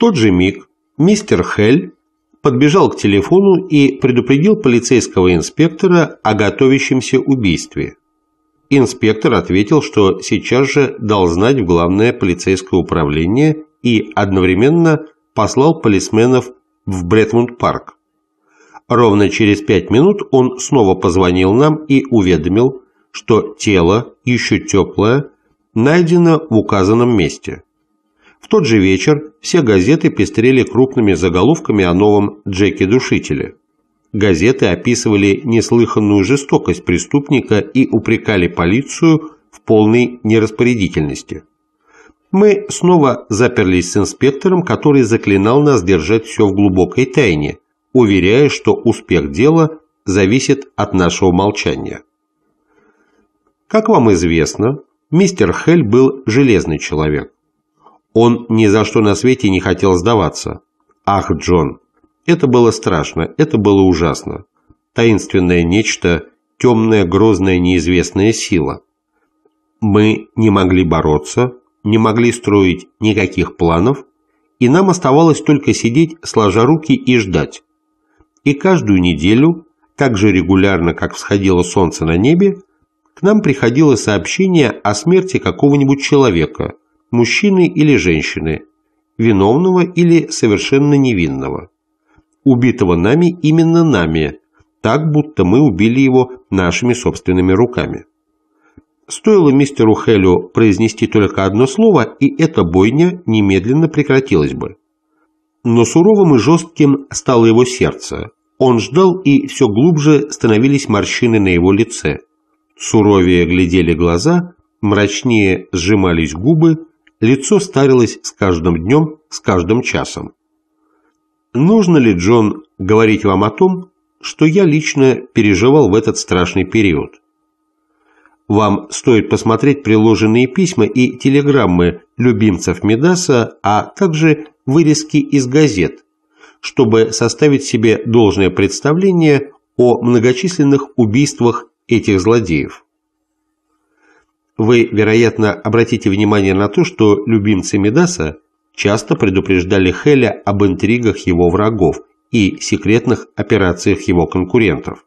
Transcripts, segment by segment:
тот же миг мистер Хель подбежал к телефону и предупредил полицейского инспектора о готовящемся убийстве. Инспектор ответил, что сейчас же дал знать в главное полицейское управление и одновременно послал полисменов в Бретмунд-парк. Ровно через пять минут он снова позвонил нам и уведомил, что тело, еще теплое, найдено в указанном месте. В тот же вечер все газеты пестрели крупными заголовками о новом Джеке-душителе. Газеты описывали неслыханную жестокость преступника и упрекали полицию в полной нераспорядительности. Мы снова заперлись с инспектором, который заклинал нас держать все в глубокой тайне, уверяя, что успех дела зависит от нашего молчания. Как вам известно, мистер Хель был железный человек. Он ни за что на свете не хотел сдаваться. Ах, Джон! Это было страшно, это было ужасно. Таинственное нечто, темная, грозная, неизвестная сила. Мы не могли бороться, не могли строить никаких планов, и нам оставалось только сидеть, сложа руки и ждать. И каждую неделю, так же регулярно, как всходило солнце на небе, к нам приходило сообщение о смерти какого-нибудь человека – мужчины или женщины, виновного или совершенно невинного, убитого нами именно нами, так будто мы убили его нашими собственными руками. Стоило мистеру Хелю произнести только одно слово, и эта бойня немедленно прекратилась бы. Но суровым и жестким стало его сердце. Он ждал, и все глубже становились морщины на его лице. Суровее глядели глаза, мрачнее сжимались губы, лицо старилось с каждым днем, с каждым часом. Нужно ли, Джон, говорить вам о том, что я лично переживал в этот страшный период? Вам стоит посмотреть приложенные письма и телеграммы любимцев Медаса, а также вырезки из газет, чтобы составить себе должное представление о многочисленных убийствах этих злодеев. Вы, вероятно, обратите внимание на то, что любимцы Медаса часто предупреждали Хеля об интригах его врагов и секретных операциях его конкурентов.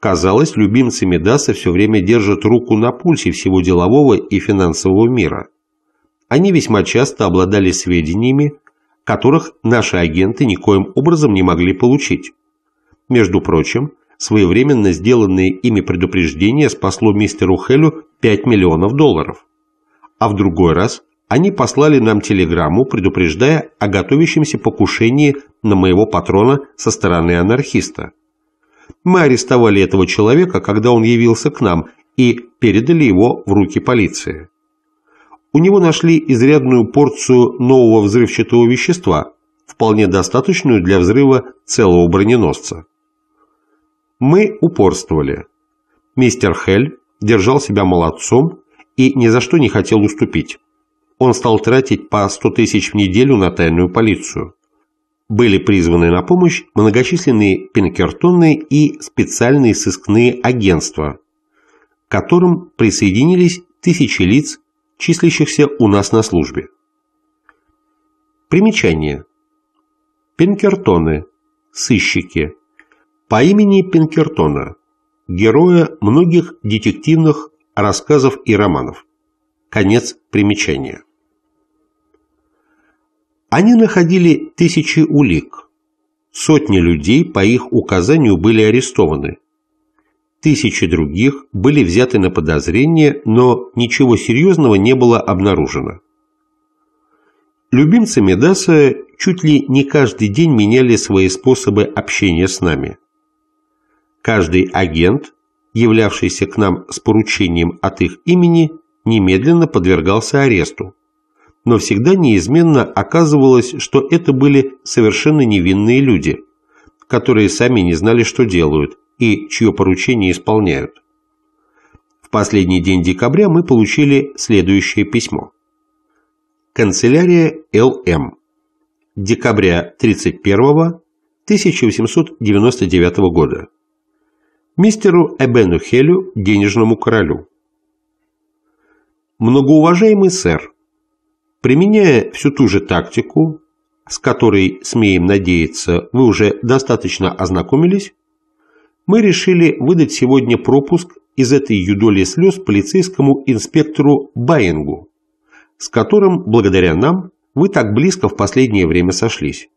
Казалось, любимцы Медаса все время держат руку на пульсе всего делового и финансового мира. Они весьма часто обладали сведениями, которых наши агенты никоим образом не могли получить. Между прочим, Своевременно сделанные ими предупреждения спасло мистеру Хелю 5 миллионов долларов. А в другой раз они послали нам телеграмму, предупреждая о готовящемся покушении на моего патрона со стороны анархиста. Мы арестовали этого человека, когда он явился к нам, и передали его в руки полиции. У него нашли изрядную порцию нового взрывчатого вещества, вполне достаточную для взрыва целого броненосца. Мы упорствовали. Мистер Хель держал себя молодцом и ни за что не хотел уступить. Он стал тратить по 100 тысяч в неделю на тайную полицию. Были призваны на помощь многочисленные пинкертоны и специальные сыскные агентства, к которым присоединились тысячи лиц, числящихся у нас на службе. Примечание. Пинкертоны, сыщики, по имени Пинкертона, героя многих детективных рассказов и романов. Конец примечания. Они находили тысячи улик. Сотни людей по их указанию были арестованы. Тысячи других были взяты на подозрение, но ничего серьезного не было обнаружено. Любимцы Медаса чуть ли не каждый день меняли свои способы общения с нами. Каждый агент, являвшийся к нам с поручением от их имени, немедленно подвергался аресту. Но всегда неизменно оказывалось, что это были совершенно невинные люди, которые сами не знали, что делают, и чье поручение исполняют. В последний день декабря мы получили следующее письмо. Канцелярия ЛМ. Декабря 31 1899 года мистеру Эбену Хелю, денежному королю. Многоуважаемый сэр, применяя всю ту же тактику, с которой, смеем надеяться, вы уже достаточно ознакомились, мы решили выдать сегодня пропуск из этой юдоли слез полицейскому инспектору Баингу, с которым, благодаря нам, вы так близко в последнее время сошлись.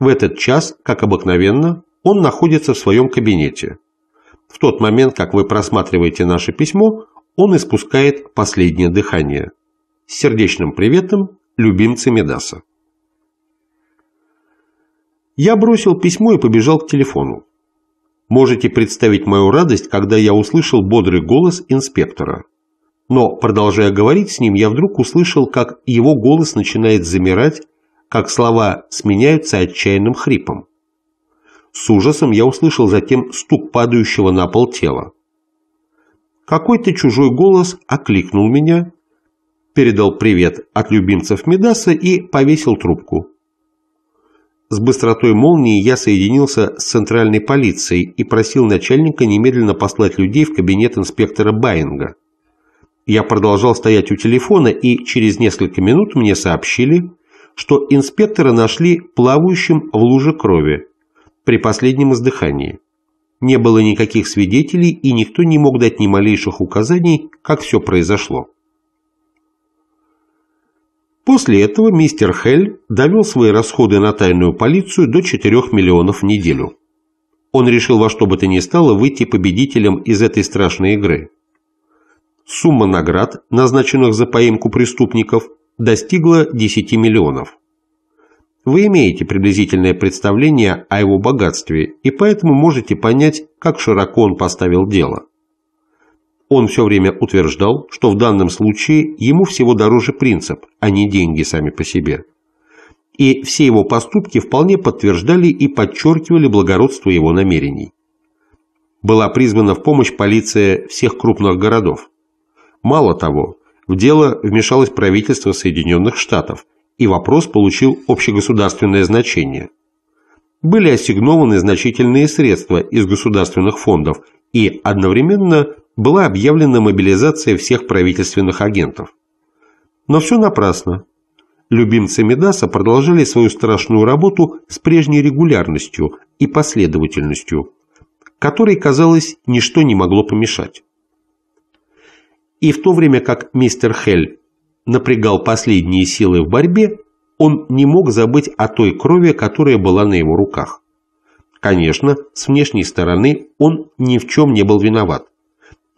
В этот час, как обыкновенно, он находится в своем кабинете. В тот момент, как вы просматриваете наше письмо, он испускает последнее дыхание. С сердечным приветом, любимцы Медаса. Я бросил письмо и побежал к телефону. Можете представить мою радость, когда я услышал бодрый голос инспектора. Но, продолжая говорить с ним, я вдруг услышал, как его голос начинает замирать, как слова сменяются отчаянным хрипом. С ужасом я услышал затем стук падающего на пол тела. Какой-то чужой голос окликнул меня, передал привет от любимцев Медаса и повесил трубку. С быстротой молнии я соединился с центральной полицией и просил начальника немедленно послать людей в кабинет инспектора Баинга. Я продолжал стоять у телефона, и через несколько минут мне сообщили, что инспектора нашли плавающим в луже крови при последнем издыхании. Не было никаких свидетелей, и никто не мог дать ни малейших указаний, как все произошло. После этого мистер Хель довел свои расходы на тайную полицию до 4 миллионов в неделю. Он решил во что бы то ни стало выйти победителем из этой страшной игры. Сумма наград, назначенных за поимку преступников, достигла 10 миллионов. Вы имеете приблизительное представление о его богатстве и поэтому можете понять, как широко он поставил дело. Он все время утверждал, что в данном случае ему всего дороже принцип, а не деньги сами по себе. И все его поступки вполне подтверждали и подчеркивали благородство его намерений. Была призвана в помощь полиция всех крупных городов. Мало того, в дело вмешалось правительство Соединенных Штатов – и вопрос получил общегосударственное значение. Были ассигнованы значительные средства из государственных фондов, и одновременно была объявлена мобилизация всех правительственных агентов. Но все напрасно. Любимцы Медаса продолжали свою страшную работу с прежней регулярностью и последовательностью, которой, казалось, ничто не могло помешать. И в то время как мистер Хель напрягал последние силы в борьбе, он не мог забыть о той крови, которая была на его руках. Конечно, с внешней стороны он ни в чем не был виноват,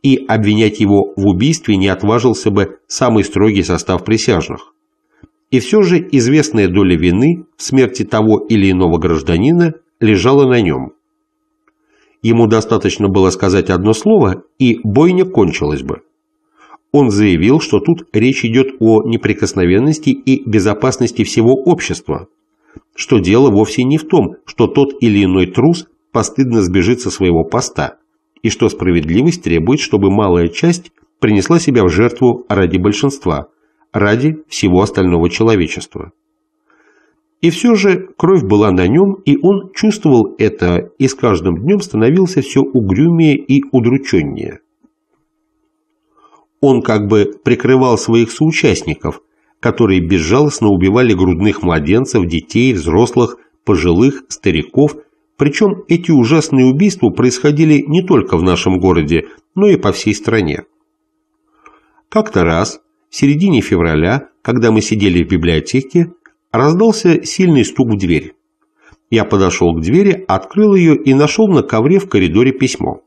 и обвинять его в убийстве не отважился бы самый строгий состав присяжных. И все же известная доля вины в смерти того или иного гражданина лежала на нем. Ему достаточно было сказать одно слово, и бойня кончилась бы он заявил, что тут речь идет о неприкосновенности и безопасности всего общества, что дело вовсе не в том, что тот или иной трус постыдно сбежит со своего поста, и что справедливость требует, чтобы малая часть принесла себя в жертву ради большинства, ради всего остального человечества. И все же кровь была на нем, и он чувствовал это, и с каждым днем становился все угрюмее и удрученнее. Он как бы прикрывал своих соучастников, которые безжалостно убивали грудных младенцев, детей, взрослых, пожилых, стариков. Причем эти ужасные убийства происходили не только в нашем городе, но и по всей стране. Как-то раз, в середине февраля, когда мы сидели в библиотеке, раздался сильный стук в дверь. Я подошел к двери, открыл ее и нашел на ковре в коридоре письмо.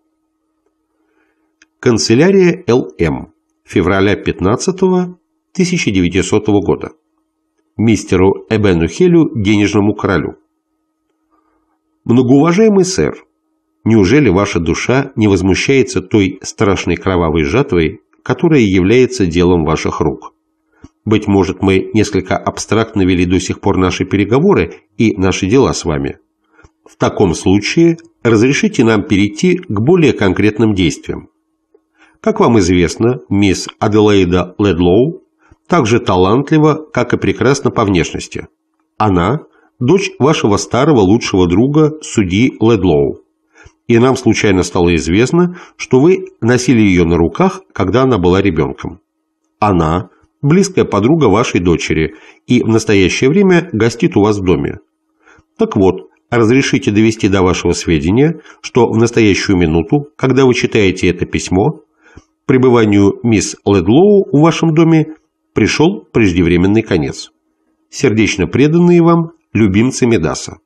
Канцелярия ЛМ февраля 15 1900 года мистеру Эбену Хелю, денежному королю. Многоуважаемый сэр, неужели ваша душа не возмущается той страшной кровавой жатвой, которая является делом ваших рук? Быть может, мы несколько абстрактно вели до сих пор наши переговоры и наши дела с вами. В таком случае разрешите нам перейти к более конкретным действиям. Как вам известно, мисс Аделаида Ледлоу также талантлива, как и прекрасна по внешности. Она – дочь вашего старого лучшего друга, судьи Ледлоу. И нам случайно стало известно, что вы носили ее на руках, когда она была ребенком. Она – близкая подруга вашей дочери и в настоящее время гостит у вас в доме. Так вот, разрешите довести до вашего сведения, что в настоящую минуту, когда вы читаете это письмо, пребыванию мисс Ледлоу в вашем доме пришел преждевременный конец. Сердечно преданные вам любимцы Медаса.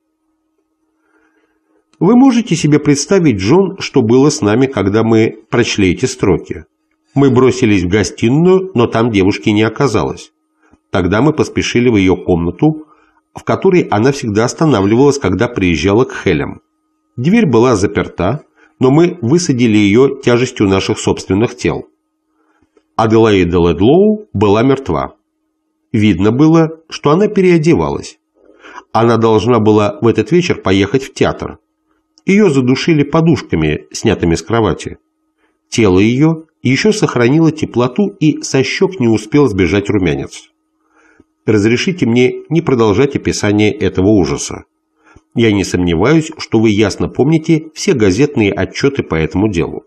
Вы можете себе представить, Джон, что было с нами, когда мы прочли эти строки. Мы бросились в гостиную, но там девушки не оказалось. Тогда мы поспешили в ее комнату, в которой она всегда останавливалась, когда приезжала к Хелям. Дверь была заперта, но мы высадили ее тяжестью наших собственных тел. Аделаида Ледлоу была мертва. Видно было, что она переодевалась. Она должна была в этот вечер поехать в театр. Ее задушили подушками, снятыми с кровати. Тело ее еще сохранило теплоту и со щек не успел сбежать румянец. Разрешите мне не продолжать описание этого ужаса. Я не сомневаюсь, что вы ясно помните все газетные отчеты по этому делу.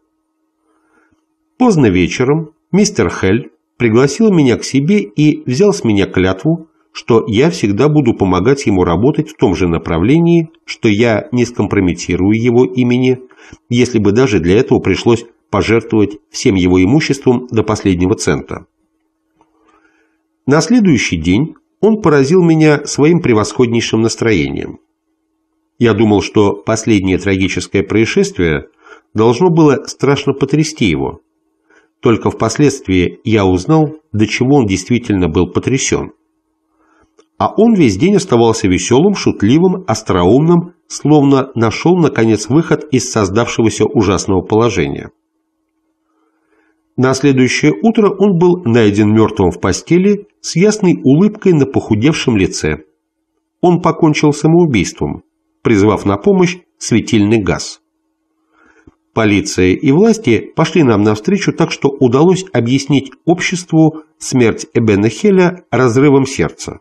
Поздно вечером мистер Хель пригласил меня к себе и взял с меня клятву, что я всегда буду помогать ему работать в том же направлении, что я не скомпрометирую его имени, если бы даже для этого пришлось пожертвовать всем его имуществом до последнего цента. На следующий день он поразил меня своим превосходнейшим настроением. Я думал, что последнее трагическое происшествие должно было страшно потрясти его. Только впоследствии я узнал, до чего он действительно был потрясен. А он весь день оставался веселым, шутливым, остроумным, словно нашел, наконец, выход из создавшегося ужасного положения. На следующее утро он был найден мертвым в постели с ясной улыбкой на похудевшем лице. Он покончил самоубийством призвав на помощь светильный газ. Полиция и власти пошли нам навстречу, так что удалось объяснить обществу смерть Эбена Хеля разрывом сердца.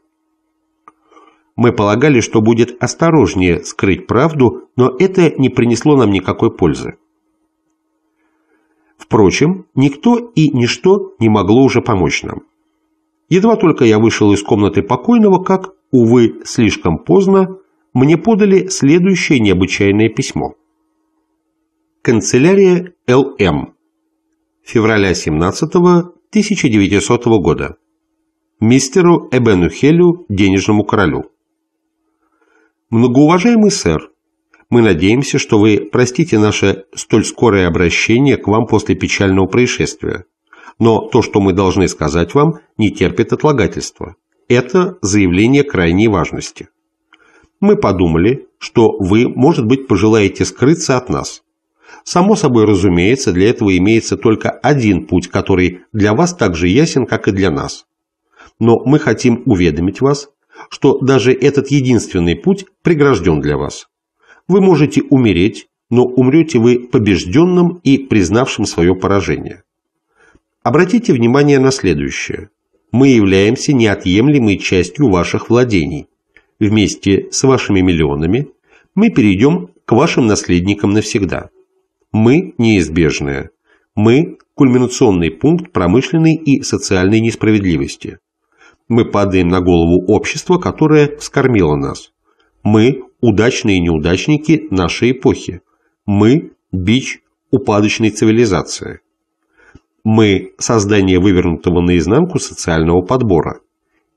Мы полагали, что будет осторожнее скрыть правду, но это не принесло нам никакой пользы. Впрочем, никто и ничто не могло уже помочь нам. Едва только я вышел из комнаты покойного, как, увы, слишком поздно, мне подали следующее необычайное письмо. Канцелярия ЛМ. Февраля 17 -го 1900 года. Мистеру Эбенухелю, денежному королю. Многоуважаемый сэр, мы надеемся, что вы простите наше столь скорое обращение к вам после печального происшествия. Но то, что мы должны сказать вам, не терпит отлагательства. Это заявление крайней важности. Мы подумали, что вы, может быть, пожелаете скрыться от нас. Само собой разумеется, для этого имеется только один путь, который для вас так же ясен, как и для нас. Но мы хотим уведомить вас, что даже этот единственный путь прегражден для вас. Вы можете умереть, но умрете вы побежденным и признавшим свое поражение. Обратите внимание на следующее. Мы являемся неотъемлемой частью ваших владений вместе с вашими миллионами, мы перейдем к вашим наследникам навсегда. Мы – неизбежное. Мы – кульминационный пункт промышленной и социальной несправедливости. Мы падаем на голову общества, которое вскормило нас. Мы – удачные неудачники нашей эпохи. Мы – бич упадочной цивилизации. Мы – создание вывернутого наизнанку социального подбора.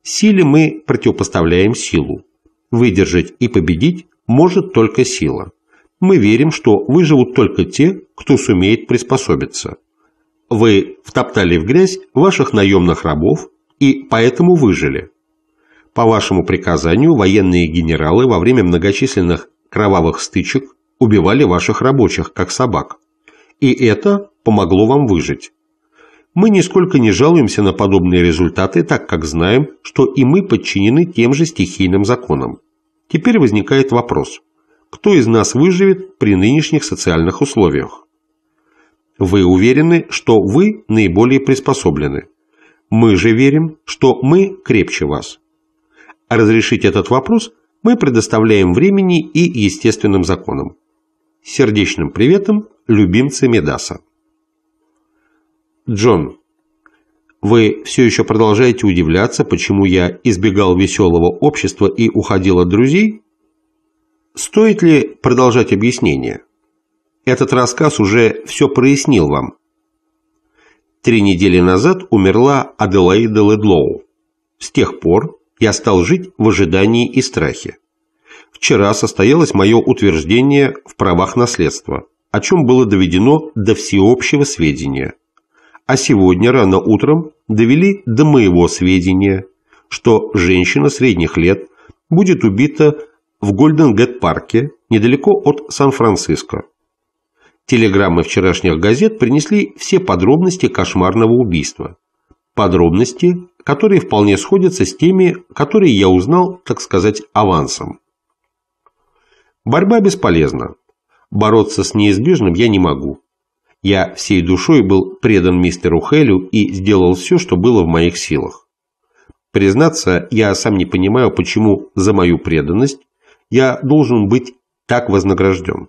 Силе мы противопоставляем силу. Выдержать и победить может только сила. Мы верим, что выживут только те, кто сумеет приспособиться. Вы втоптали в грязь ваших наемных рабов и поэтому выжили. По вашему приказанию военные генералы во время многочисленных кровавых стычек убивали ваших рабочих, как собак. И это помогло вам выжить. Мы нисколько не жалуемся на подобные результаты, так как знаем, что и мы подчинены тем же стихийным законам. Теперь возникает вопрос, кто из нас выживет при нынешних социальных условиях? Вы уверены, что вы наиболее приспособлены. Мы же верим, что мы крепче вас. разрешить этот вопрос мы предоставляем времени и естественным законам. сердечным приветом, любимцы Медаса. Джон, вы все еще продолжаете удивляться, почему я избегал веселого общества и уходил от друзей? Стоит ли продолжать объяснение? Этот рассказ уже все прояснил вам. Три недели назад умерла Аделаида Ледлоу. С тех пор я стал жить в ожидании и страхе. Вчера состоялось мое утверждение в правах наследства, о чем было доведено до всеобщего сведения а сегодня рано утром довели до моего сведения, что женщина средних лет будет убита в Гольден-Гет-парке недалеко от Сан-Франциско. Телеграммы вчерашних газет принесли все подробности кошмарного убийства. Подробности, которые вполне сходятся с теми, которые я узнал, так сказать, авансом. Борьба бесполезна. Бороться с неизбежным я не могу. Я всей душой был предан мистеру Хелю и сделал все, что было в моих силах. Признаться, я сам не понимаю, почему за мою преданность я должен быть так вознагражден.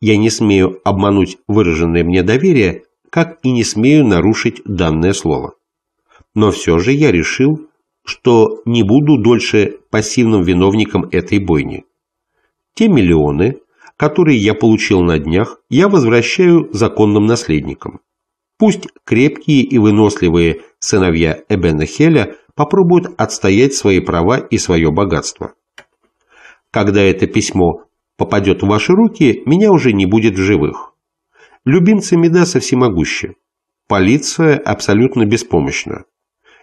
Я не смею обмануть выраженное мне доверие, как и не смею нарушить данное слово. Но все же я решил, что не буду дольше пассивным виновником этой бойни. Те миллионы, которые я получил на днях, я возвращаю законным наследникам. Пусть крепкие и выносливые сыновья Эбена Хеля попробуют отстоять свои права и свое богатство. Когда это письмо попадет в ваши руки, меня уже не будет в живых. Любимцы Медаса всемогущи. Полиция абсолютно беспомощна.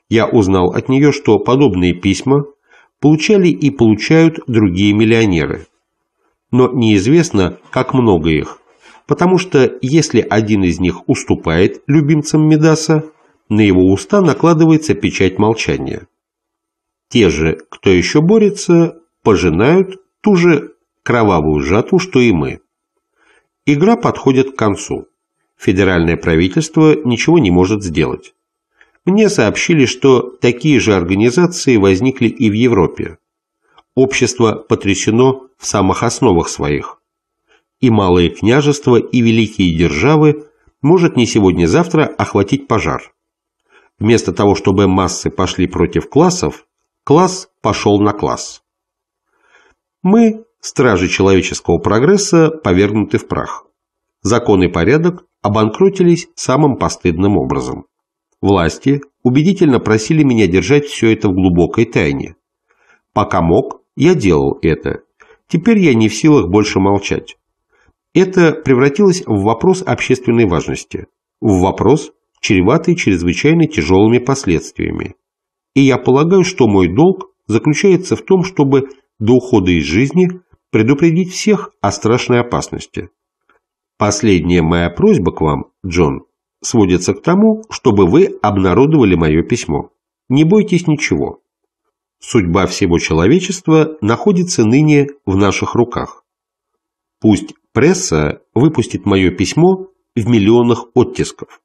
Я узнал от нее, что подобные письма получали и получают другие миллионеры – но неизвестно, как много их, потому что если один из них уступает любимцам Медаса, на его уста накладывается печать молчания. Те же, кто еще борется, пожинают ту же кровавую жатву, что и мы. Игра подходит к концу. Федеральное правительство ничего не может сделать. Мне сообщили, что такие же организации возникли и в Европе. Общество потрясено в самых основах своих. И малые княжества, и великие державы может не сегодня-завтра охватить пожар. Вместо того, чтобы массы пошли против классов, класс пошел на класс. Мы, стражи человеческого прогресса, повергнуты в прах. Закон и порядок обанкротились самым постыдным образом. Власти убедительно просили меня держать все это в глубокой тайне. Пока мог, я делал это, Теперь я не в силах больше молчать. Это превратилось в вопрос общественной важности, в вопрос, чреватый чрезвычайно тяжелыми последствиями. И я полагаю, что мой долг заключается в том, чтобы до ухода из жизни предупредить всех о страшной опасности. Последняя моя просьба к вам, Джон, сводится к тому, чтобы вы обнародовали мое письмо. Не бойтесь ничего. Судьба всего человечества находится ныне в наших руках. Пусть пресса выпустит мое письмо в миллионах оттисков.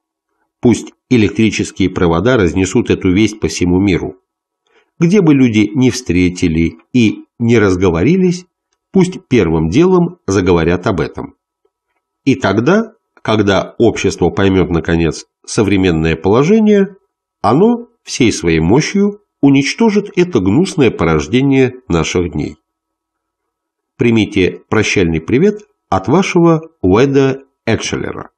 Пусть электрические провода разнесут эту весть по всему миру. Где бы люди не встретили и не разговорились, пусть первым делом заговорят об этом. И тогда, когда общество поймет, наконец, современное положение, оно всей своей мощью уничтожит это гнусное порождение наших дней. Примите прощальный привет от вашего Уэда Экшелера.